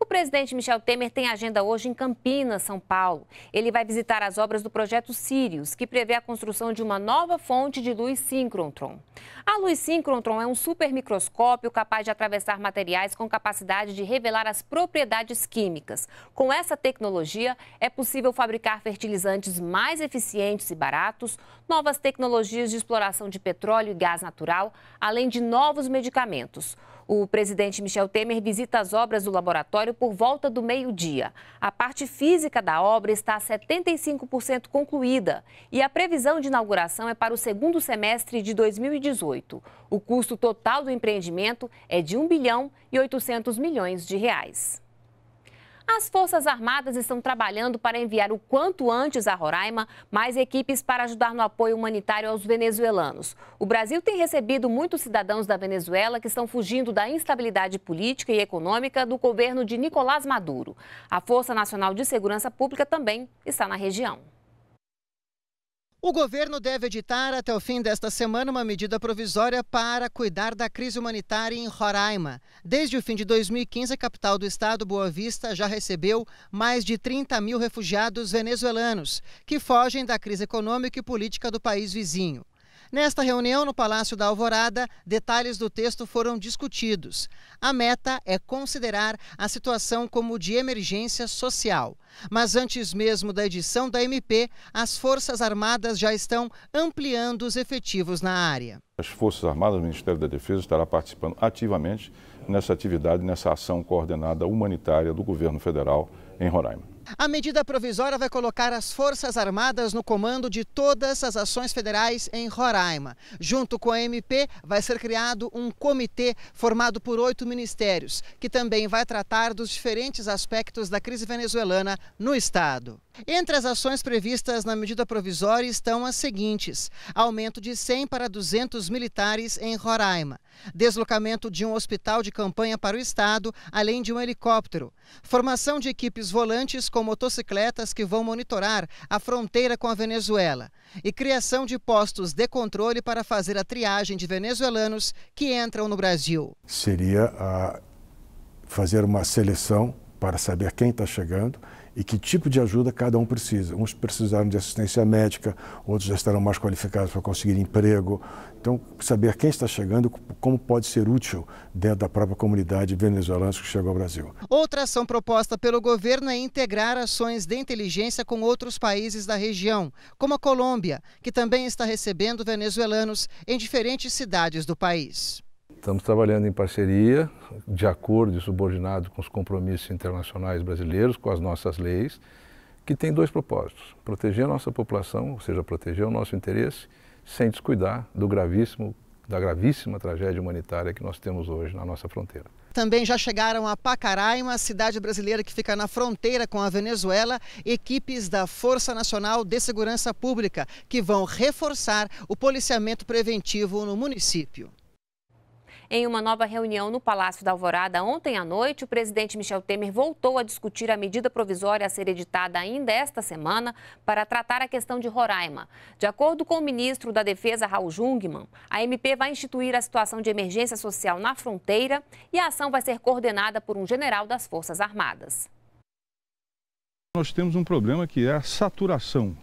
O presidente Michel Temer tem agenda hoje em Campinas, São Paulo. Ele vai visitar as obras do projeto Sirius, que prevê a construção de uma nova fonte de luz síncrotron. A luz síncrotron é um supermicroscópio capaz de atravessar materiais com capacidade de revelar as propriedades químicas. Com essa tecnologia, é possível fabricar fertilizantes mais eficientes e baratos, novas tecnologias de exploração de petróleo e gás natural, além de novos medicamentos. O presidente Michel Temer visita as obras do laboratório por volta do meio-dia. A parte física da obra está a 75% concluída e a previsão de inauguração é para o segundo semestre de 2018. O custo total do empreendimento é de 1 bilhão e 800 milhões de reais. As Forças Armadas estão trabalhando para enviar o quanto antes a Roraima mais equipes para ajudar no apoio humanitário aos venezuelanos. O Brasil tem recebido muitos cidadãos da Venezuela que estão fugindo da instabilidade política e econômica do governo de Nicolás Maduro. A Força Nacional de Segurança Pública também está na região. O governo deve editar até o fim desta semana uma medida provisória para cuidar da crise humanitária em Roraima. Desde o fim de 2015, a capital do estado, Boa Vista, já recebeu mais de 30 mil refugiados venezuelanos que fogem da crise econômica e política do país vizinho. Nesta reunião no Palácio da Alvorada, detalhes do texto foram discutidos. A meta é considerar a situação como de emergência social. Mas antes mesmo da edição da MP, as Forças Armadas já estão ampliando os efetivos na área. As Forças Armadas, o Ministério da Defesa, estará participando ativamente nessa atividade, nessa ação coordenada humanitária do governo federal em Roraima. A medida provisória vai colocar as Forças Armadas no comando de todas as ações federais em Roraima. Junto com a MP, vai ser criado um comitê formado por oito ministérios, que também vai tratar dos diferentes aspectos da crise venezuelana no Estado. Entre as ações previstas na medida provisória estão as seguintes: aumento de 100 para 200 militares em Roraima, deslocamento de um hospital de campanha para o estado, além de um helicóptero, formação de equipes volantes com motocicletas que vão monitorar a fronteira com a Venezuela e criação de postos de controle para fazer a triagem de venezuelanos que entram no Brasil. Seria ah, fazer uma seleção para saber quem está chegando e que tipo de ajuda cada um precisa. Uns precisaram de assistência médica, outros já estarão mais qualificados para conseguir emprego. Então, saber quem está chegando, como pode ser útil dentro da própria comunidade venezuelana que chegou ao Brasil. Outra ação proposta pelo governo é integrar ações de inteligência com outros países da região, como a Colômbia, que também está recebendo venezuelanos em diferentes cidades do país. Estamos trabalhando em parceria, de acordo e subordinado com os compromissos internacionais brasileiros, com as nossas leis, que tem dois propósitos: proteger a nossa população, ou seja, proteger o nosso interesse, sem descuidar do gravíssimo da gravíssima tragédia humanitária que nós temos hoje na nossa fronteira. Também já chegaram a Pacaraima, cidade brasileira que fica na fronteira com a Venezuela, equipes da Força Nacional de Segurança Pública, que vão reforçar o policiamento preventivo no município. Em uma nova reunião no Palácio da Alvorada ontem à noite, o presidente Michel Temer voltou a discutir a medida provisória a ser editada ainda esta semana para tratar a questão de Roraima. De acordo com o ministro da Defesa, Raul Jungmann, a MP vai instituir a situação de emergência social na fronteira e a ação vai ser coordenada por um general das Forças Armadas. Nós temos um problema que é a saturação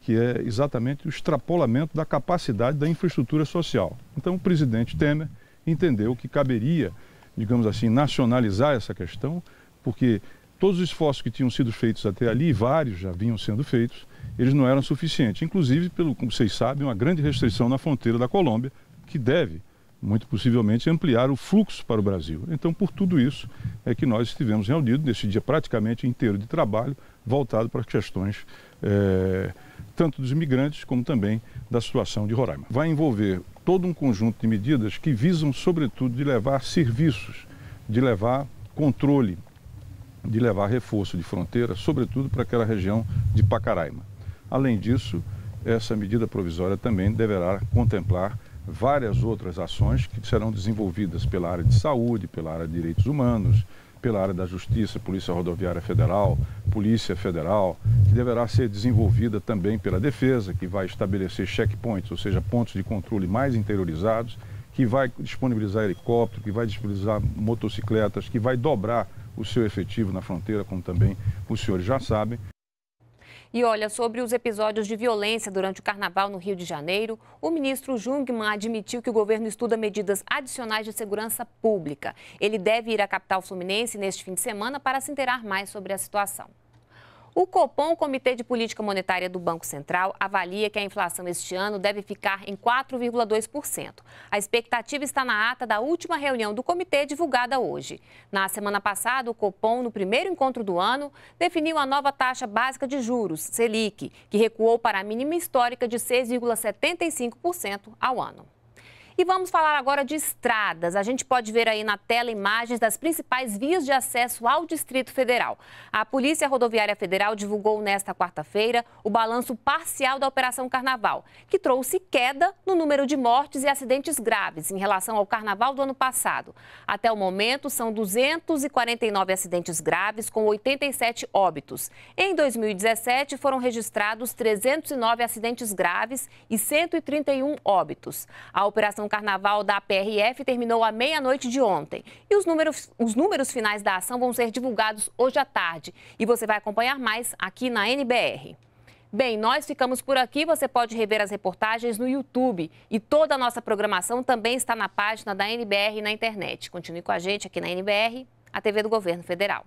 que é exatamente o extrapolamento da capacidade da infraestrutura social. Então, o presidente Temer entendeu que caberia, digamos assim, nacionalizar essa questão, porque todos os esforços que tinham sido feitos até ali, vários já vinham sendo feitos, eles não eram suficientes. Inclusive, pelo, como vocês sabem, uma grande restrição na fronteira da Colômbia, que deve, muito possivelmente, ampliar o fluxo para o Brasil. Então, por tudo isso, é que nós estivemos reunidos nesse dia praticamente inteiro de trabalho, voltado para as questões é, tanto dos imigrantes como também da situação de Roraima. Vai envolver todo um conjunto de medidas que visam, sobretudo, de levar serviços, de levar controle, de levar reforço de fronteira, sobretudo para aquela região de Pacaraima. Além disso, essa medida provisória também deverá contemplar várias outras ações que serão desenvolvidas pela área de saúde, pela área de direitos humanos, pela área da Justiça, Polícia Rodoviária Federal, Polícia Federal, que deverá ser desenvolvida também pela Defesa, que vai estabelecer checkpoints, ou seja, pontos de controle mais interiorizados, que vai disponibilizar helicóptero, que vai disponibilizar motocicletas, que vai dobrar o seu efetivo na fronteira, como também os senhores já sabem. E olha, sobre os episódios de violência durante o carnaval no Rio de Janeiro, o ministro Jungmann admitiu que o governo estuda medidas adicionais de segurança pública. Ele deve ir à capital fluminense neste fim de semana para se inteirar mais sobre a situação. O Copom, Comitê de Política Monetária do Banco Central, avalia que a inflação este ano deve ficar em 4,2%. A expectativa está na ata da última reunião do comitê divulgada hoje. Na semana passada, o Copom, no primeiro encontro do ano, definiu a nova taxa básica de juros, Selic, que recuou para a mínima histórica de 6,75% ao ano. E vamos falar agora de estradas. A gente pode ver aí na tela imagens das principais vias de acesso ao Distrito Federal. A Polícia Rodoviária Federal divulgou nesta quarta-feira o balanço parcial da Operação Carnaval, que trouxe queda no número de mortes e acidentes graves em relação ao Carnaval do ano passado. Até o momento, são 249 acidentes graves com 87 óbitos. Em 2017, foram registrados 309 acidentes graves e 131 óbitos. A Operação Carnaval da PRF terminou à meia-noite de ontem. E os números, os números finais da ação vão ser divulgados hoje à tarde. E você vai acompanhar mais aqui na NBR. Bem, nós ficamos por aqui. Você pode rever as reportagens no YouTube. E toda a nossa programação também está na página da NBR na internet. Continue com a gente aqui na NBR, a TV do Governo Federal.